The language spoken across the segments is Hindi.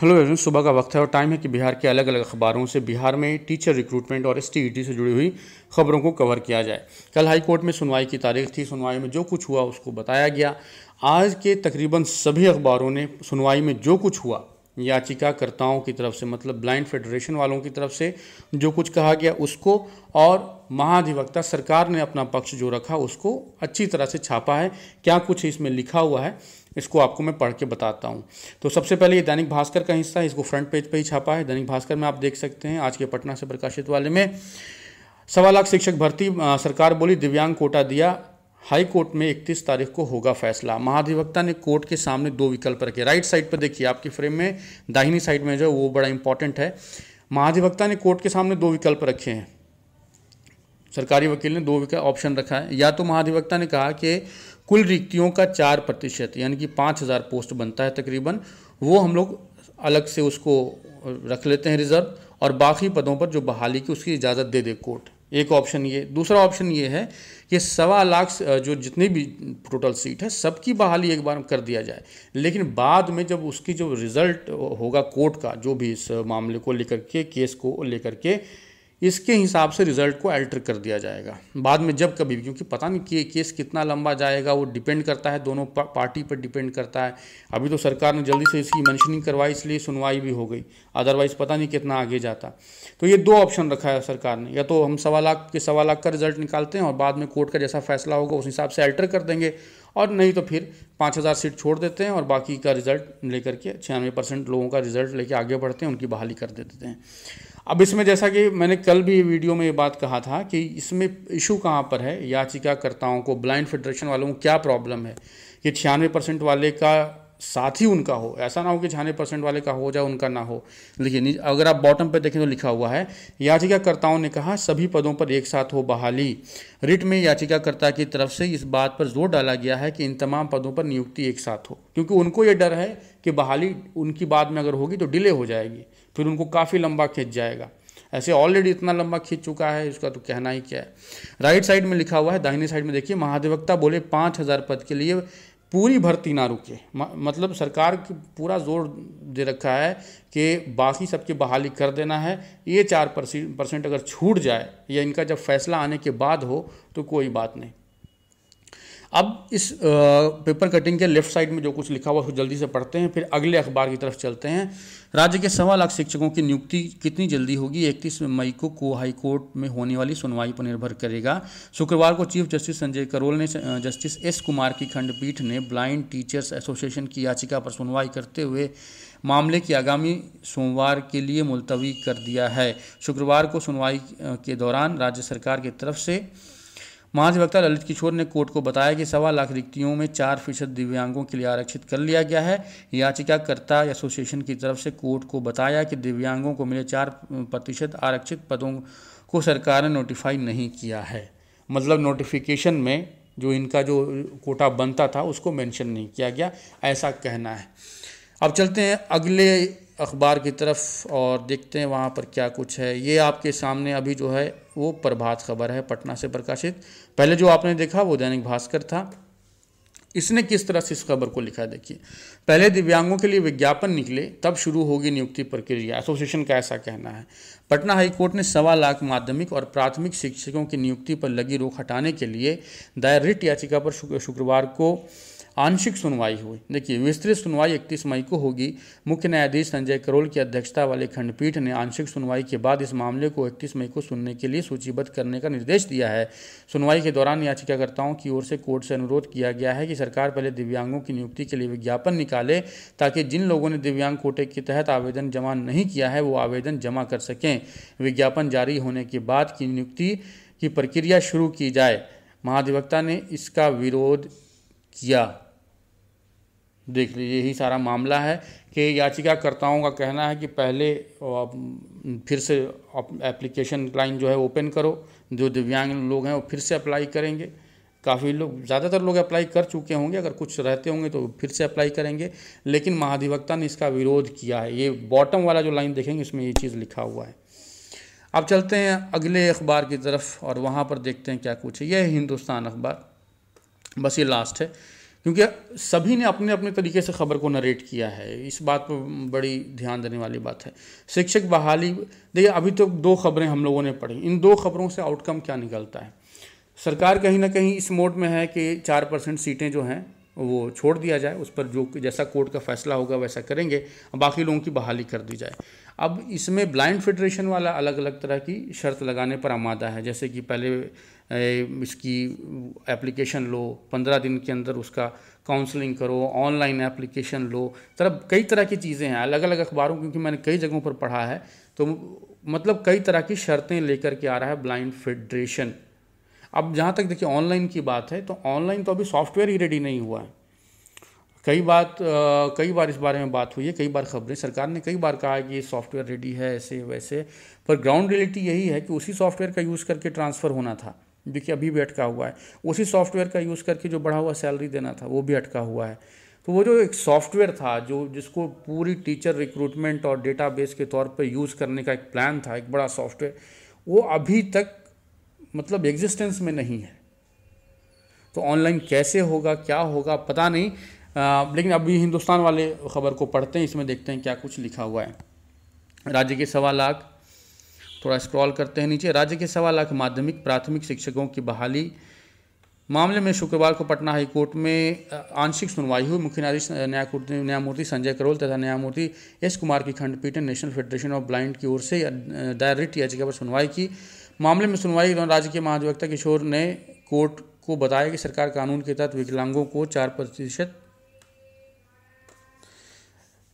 हेलो एवरीवन सुबह का वक्त है और टाइम है कि बिहार के अलग अलग अखबारों से बिहार में टीचर रिक्रूटमेंट और एस e से जुड़ी हुई खबरों को कवर किया जाए कल हाई कोर्ट में सुनवाई की तारीख थी सुनवाई में जो कुछ हुआ उसको बताया गया आज के तकरीबन सभी अखबारों ने सुनवाई में जो कुछ हुआ याचिकाकर्ताओं की तरफ से मतलब ब्लाइंड फेडरेशन वालों की तरफ से जो कुछ कहा गया उसको और महाधिवक्ता सरकार ने अपना पक्ष जो रखा उसको अच्छी तरह से छापा है क्या कुछ इसमें लिखा हुआ है इसको आपको मैं पढ़ के बताता हूँ तो सबसे पहले ये दैनिक भास्कर का हिस्सा है इसको फ्रंट पेज पर ही छापा है दैनिक भास्कर में आप देख सकते हैं आज के पटना से प्रकाशित वाले में सवा लाख शिक्षक भर्ती सरकार बोली दिव्यांग कोटा दिया हाई कोर्ट में 31 तारीख को होगा फैसला महाधिवक्ता ने कोर्ट के सामने दो विकल्प रखे राइट साइड पर देखिए आपकी फ्रेम में दाहिनी साइड में जो वो बड़ा इंपॉर्टेंट है महाधिवक्ता ने कोर्ट के सामने दो विकल्प रखे हैं सरकारी वकील ने दो विकल्प ऑप्शन रखा है या तो महाधिवक्ता ने कहा कि कुल रिक्तियों का चार प्रतिशत यानी कि पाँच हज़ार पोस्ट बनता है तकरीबन वो हम लोग अलग से उसको रख लेते हैं रिज़र्व और बाकी पदों पर जो बहाली की उसकी इजाज़त दे दे कोर्ट एक ऑप्शन ये दूसरा ऑप्शन ये है कि सवा लाख जो जितनी भी टोटल सीट है सबकी बहाली एक बार कर दिया जाए लेकिन बाद में जब उसकी जो रिज़ल्ट होगा कोर्ट का जो भी इस मामले को लेकर के केस को लेकर के इसके हिसाब से रिज़ल्ट को अल्टर कर दिया जाएगा बाद में जब कभी भी क्योंकि पता नहीं कि केस कितना लंबा जाएगा वो डिपेंड करता है दोनों पा, पार्टी पर डिपेंड करता है अभी तो सरकार ने जल्दी से इसकी मैंशनिंग करवाई इसलिए सुनवाई भी हो गई अदरवाइज़ पता नहीं कितना आगे जाता तो ये दो ऑप्शन रखा है सरकार ने या तो हम सवा लाख के सवा लाख का रिज़ल्ट निकालते हैं और बाद में कोर्ट का जैसा फैसला होगा उस हिसाब से अल्टर कर देंगे और नहीं तो फिर पाँच हज़ार सीट छोड़ देते हैं और बाकी का रिज़ल्ट लेकर के छियानवे परसेंट लोगों का रिज़ल्ट लेके आगे बढ़ते हैं उनकी बहाली कर देते हैं अब इसमें जैसा कि मैंने कल भी वीडियो में ये बात कहा था कि इसमें इशू कहाँ पर है याचिकाकर्ताओं को ब्लाइंड फेडरेशन वालों को क्या प्रॉब्लम है कि छियानवे परसेंट वाले का साथ ही उनका हो ऐसा ना हो कि छियानवे परसेंट वाले का हो जाए उनका ना हो देखिए अगर आप बॉटम पर देखें तो लिखा हुआ है याचिकाकर्ताओं ने कहा सभी पदों पर एक साथ हो बहाली रिट में याचिकाकर्ता की तरफ से इस बात पर जोर डाला गया है कि इन तमाम पदों पर नियुक्ति एक साथ हो क्योंकि उनको ये डर है कि बहाली उनकी बाद में अगर होगी तो डिले हो जाएगी फिर उनको काफ़ी लंबा खींच जाएगा ऐसे ऑलरेडी इतना लंबा खींच चुका है उसका तो कहना ही क्या है राइट साइड में लिखा हुआ है दाहिने साइड में देखिए महाधिवक्ता बोले पाँच हज़ार पद के लिए पूरी भर्ती ना रुके मतलब सरकार पूरा जोर दे रखा है कि बाकी सबकी बहाली कर देना है ये चार परसेंट अगर छूट जाए या इनका जब फैसला आने के बाद हो तो कोई बात नहीं अब इस पेपर कटिंग के लेफ्ट साइड में जो कुछ लिखा हुआ है उसको जल्दी से पढ़ते हैं फिर अगले अखबार की तरफ चलते हैं राज्य के सवा लाख शिक्षकों की नियुक्ति कितनी जल्दी होगी इकतीस मई को को हाई कोर्ट में होने वाली सुनवाई पर निर्भर करेगा शुक्रवार को चीफ जस्टिस संजय करोल ने जस्टिस एस कुमार की खंडपीठ ने ब्लाइंड टीचर्स एसोसिएशन की याचिका पर सुनवाई करते हुए मामले की आगामी सोमवार के लिए मुलतवी कर दिया है शुक्रवार को सुनवाई के दौरान राज्य सरकार की तरफ से महाधिवक्ता ललित किशोर ने कोर्ट को बताया कि सवा लाख रिक्तियों में चार फीसद दिव्यांगों के लिए आरक्षित कर लिया गया है याचिकाकर्ता एसोसिएशन की तरफ से कोर्ट को बताया कि दिव्यांगों को मिले चार प्रतिशत आरक्षित पदों को सरकार ने नोटिफाई नहीं किया है मतलब नोटिफिकेशन में जो इनका जो कोटा बनता था उसको मेंशन नहीं किया गया ऐसा कहना है अब चलते हैं अगले अखबार की तरफ और देखते हैं वहाँ पर क्या कुछ है ये आपके सामने अभी जो है वो प्रभात खबर है पटना से प्रकाशित पहले जो आपने देखा वो दैनिक भास्कर था इसने किस तरह से इस खबर को लिखा देखिए पहले दिव्यांगों के लिए विज्ञापन निकले तब शुरू होगी नियुक्ति प्रक्रिया एसोसिएशन का ऐसा कहना है पटना हाईकोर्ट ने सवा लाख माध्यमिक और प्राथमिक शिक्षकों की नियुक्ति पर लगी रोक हटाने के लिए दायर रिट याचिका पर शुक्रवार को आंशिक सुनवाई हुई देखिए विस्तृत सुनवाई इकतीस मई को होगी मुख्य न्यायाधीश संजय करोल की अध्यक्षता वाले खंडपीठ ने आंशिक सुनवाई के बाद इस मामले को इकतीस मई को सुनने के लिए सूचीबद्ध करने का निर्देश दिया है सुनवाई के दौरान याचिकाकर्ताओं की ओर से कोर्ट से अनुरोध किया गया है कि सरकार पहले दिव्यांगों की नियुक्ति के लिए विज्ञापन निकाले ताकि जिन लोगों ने दिव्यांग कोटे के तहत आवेदन जमा नहीं किया है वो आवेदन जमा कर सकें विज्ञापन जारी होने के बाद की नियुक्ति की प्रक्रिया शुरू की जाए महाधिवक्ता ने इसका विरोध किया देख लीजिए यही सारा मामला है कि याचिकाकर्ताओं का कहना है कि पहले फिर से एप्लीकेशन लाइन जो है ओपन करो जो दिव्यांग लोग हैं वो फिर से अप्लाई करेंगे काफ़ी लोग ज़्यादातर लोग अप्लाई कर चुके होंगे अगर कुछ रहते होंगे तो फिर से अप्लाई करेंगे लेकिन महाधिवक्ता ने इसका विरोध किया है ये बॉटम वाला जो लाइन देखेंगे इसमें ये चीज़ लिखा हुआ है अब चलते हैं अगले अखबार की तरफ और वहाँ पर देखते हैं क्या कुछ है यह हिंदुस्तान अखबार बस ये लास्ट है क्योंकि सभी ने अपने अपने तरीके से खबर को नरेट किया है इस बात पर बड़ी ध्यान देने वाली बात है शिक्षक बहाली देखिए अभी तो दो खबरें हम लोगों ने पढ़ी इन दो खबरों से आउटकम क्या निकलता है सरकार कहीं ना कहीं इस मोड में है कि चार परसेंट सीटें जो हैं वो छोड़ दिया जाए उस पर जो जैसा कोर्ट का फैसला होगा वैसा करेंगे बाकी लोगों की बहाली कर दी जाए अब इसमें ब्लाइंड फेडरेशन वाला अलग अलग तरह की शर्त लगाने पर आमादा है जैसे कि पहले इसकी एप्लीकेशन लो पंद्रह दिन के अंदर उसका काउंसलिंग करो ऑनलाइन एप्लीकेशन लो तरह कई तरह की चीज़ें हैं अलग अलग अखबारों क्योंकि मैंने कई जगहों पर पढ़ा है तो मतलब कई तरह की शर्तें लेकर के आ रहा है ब्लाइंड फेडरेशन अब जहाँ तक देखिए ऑनलाइन की बात है तो ऑनलाइन तो अभी सॉफ्टवेयर ही रेडी नहीं हुआ है कई बात कई बार इस बारे में बात हुई है कई बार खबरें सरकार ने कई बार कहा है कि सॉफ्टवेयर रेडी है ऐसे वैसे पर ग्राउंड रियलिटी यही है कि उसी सॉफ्टवेयर का यूज़ करके ट्रांसफ़र होना था जो कि अभी भी अटका हुआ है उसी सॉफ्टवेयर का यूज़ करके जो बढ़ा हुआ सैलरी देना था वो भी अटका हुआ है तो वो जो एक सॉफ्टवेयर था जो जिसको पूरी टीचर रिक्रूटमेंट और डेटाबेस के तौर पर यूज़ करने का एक प्लान था एक बड़ा सॉफ्टवेयर वो अभी तक मतलब एग्जिस्टेंस में नहीं है तो ऑनलाइन कैसे होगा क्या होगा पता नहीं आ, लेकिन अभी हिंदुस्तान वाले ख़बर को पढ़ते हैं इसमें देखते हैं क्या कुछ लिखा हुआ है राज्य के सवा लाख थोड़ा स्क्रॉल करते हैं नीचे राज्य के सवा लाख माध्यमिक प्राथमिक शिक्षकों की बहाली मामले में शुक्रवार को पटना हाईकोर्ट में आंशिक सुनवाई हुई मुख्य न्यायाधीश न्यायमूर्ति न्यायमूर्ति संजय करोल तथा न्यायमूर्ति एस कुमार की खंडपीठ ने नेशनल फेडरेशन ऑफ ब्लाइंड की ओर से दायर रिट याचिका पर सुनवाई की मामले में सुनवाई के दौरान राज्य के महाधिवक्ता किशोर ने कोर्ट को बताया कि सरकार कानून के तहत विकलांगों को चार प्रतिशत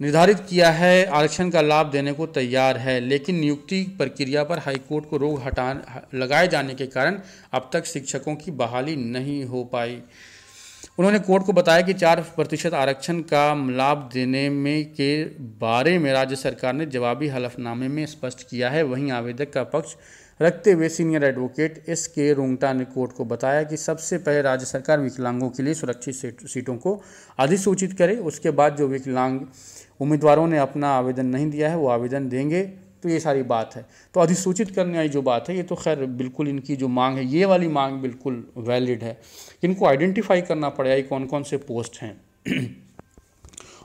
निर्धारित किया है आरक्षण का लाभ देने को तैयार है लेकिन नियुक्ति प्रक्रिया पर हाईकोर्ट को रोक हटा लगाए जाने के कारण अब तक शिक्षकों की बहाली नहीं हो पाई उन्होंने कोर्ट को बताया कि चार प्रतिशत आरक्षण का लाभ देने में के बारे में राज्य सरकार ने जवाबी हलफनामे में स्पष्ट किया है वहीं आवेदक का पक्ष रखते हुए सीनियर एडवोकेट एस के रोंगटा ने कोर्ट को बताया कि सबसे पहले राज्य सरकार विकलांगों के लिए सुरक्षित सीटों को अधिसूचित करे उसके बाद जो विकलांग उम्मीदवारों ने अपना आवेदन नहीं दिया है वो आवेदन देंगे तो ये सारी बात है तो अधिसूचित करने वाली जो बात है ये तो खैर बिल्कुल इनकी जो मांग है ये वाली मांग बिल्कुल वैलिड है इनको आइडेंटिफाई करना पड़ेगा ये कौन कौन से पोस्ट हैं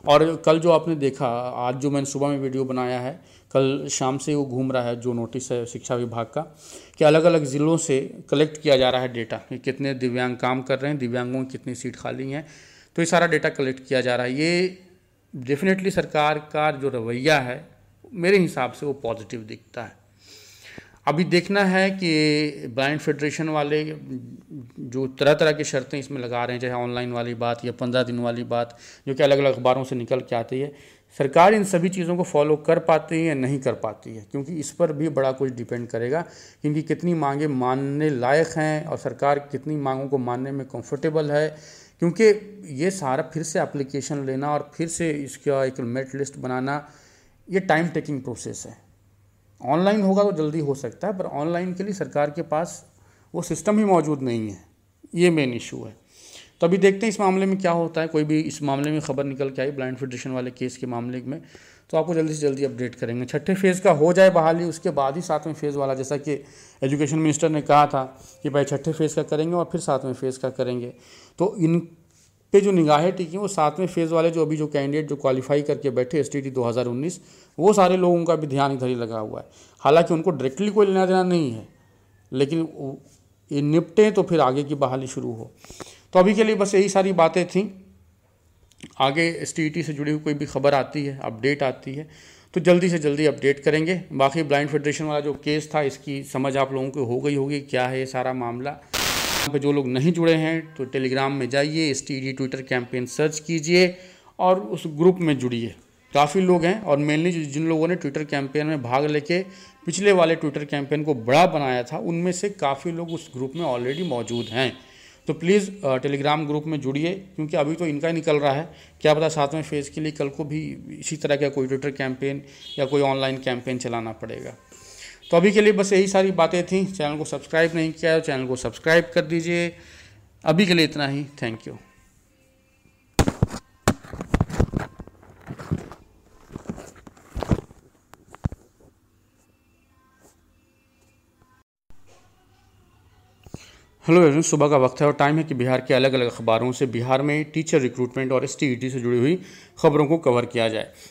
और कल जो आपने देखा आज जो मैंने सुबह में वीडियो बनाया है कल शाम से वो घूम रहा है जो नोटिस है शिक्षा विभाग का कि अलग अलग ज़िलों से कलेक्ट किया जा रहा है डेटा कि कितने दिव्यांग काम कर रहे हैं दिव्यांगों में कितनी सीट खाली हैं तो ये सारा डेटा कलेक्ट किया जा रहा है ये डेफिनेटली सरकार का जो रवैया है मेरे हिसाब से वो पॉजिटिव दिखता है अभी देखना है कि ब्लाइंड फेडरेशन वाले जो तरह तरह की शर्तें इसमें लगा रहे हैं चाहे ऑनलाइन वाली बात या पंद्रह दिन वाली बात जो कि अलग अलग अखबारों से निकल के आती है सरकार इन सभी चीज़ों को फॉलो कर पाती है या नहीं कर पाती है क्योंकि इस पर भी बड़ा कुछ डिपेंड करेगा क्योंकि कितनी मांगें मानने लायक हैं और सरकार कितनी मांगों को मानने में कंफर्टेबल है क्योंकि ये सारा फिर से एप्लीकेशन लेना और फिर से इसका एक मेट लिस्ट बनाना ये टाइम टेकिंग प्रोसेस है ऑनलाइन होगा तो जल्दी हो सकता है पर ऑनलाइन के लिए सरकार के पास वो सिस्टम ही मौजूद नहीं है ये मेन इशू है तो अभी देखते हैं इस मामले में क्या होता है कोई भी इस मामले में खबर निकल के आई ब्लाइंड फेडरेशन वाले केस के मामले में तो आपको जल्दी से जल्दी अपडेट करेंगे छठे फेज़ का हो जाए बहाली उसके बाद ही सातवें फेज़ वाला जैसा कि एजुकेशन मिनिस्टर ने कहा था कि भाई छठे फेज़ का करेंगे और फिर सातवें फेज़ का करेंगे तो इन पे जो निगाहें टिकी वो सातवें फेज़ वाले जो अभी जो कैंडिडेट जो क्वालिफाई करके बैठे एस टी 2019 वो सारे लोगों का भी ध्यान इधर ही लगा हुआ है हालांकि उनको डायरेक्टली कोई लेना देना नहीं है लेकिन ये निपटें तो फिर आगे की बहाली शुरू हो तो अभी के लिए बस यही सारी बातें थी आगे एस से जुड़ी हुई कोई भी खबर आती है अपडेट आती है तो जल्दी से जल्दी अपडेट करेंगे बाकी ब्लाइंड फेडरेशन वाला जो केस था इसकी समझ आप लोगों को हो गई होगी क्या है ये सारा मामला पे जो लोग नहीं जुड़े हैं तो टेलीग्राम में जाइए एस ट्विटर कैंपेन सर्च कीजिए और उस ग्रुप में जुड़िए काफ़ी लोग हैं और मेनली जिन लोगों ने ट्विटर कैंपेन में भाग लेके पिछले वाले ट्विटर कैंपेन को बड़ा बनाया था उनमें से काफ़ी लोग उस ग्रुप में ऑलरेडी मौजूद हैं तो प्लीज़ टेलीग्राम ग्रुप में जुड़िए क्योंकि अभी तो इनका ही निकल रहा है क्या पता सातवें फेज़ के लिए कल को भी इसी तरह का कोई ट्विटर कैंपेन या कोई ऑनलाइन कैंपेन चलाना पड़ेगा तो अभी के लिए बस यही सारी बातें थी चैनल को सब्सक्राइब नहीं किया है तो चैनल को सब्सक्राइब कर दीजिए अभी के लिए इतना ही थैंक यू हेलो एवरीवन सुबह का वक्त है और टाइम है कि बिहार के अलग अलग अखबारों से बिहार में टीचर रिक्रूटमेंट और एस e से जुड़ी हुई खबरों को कवर किया जाए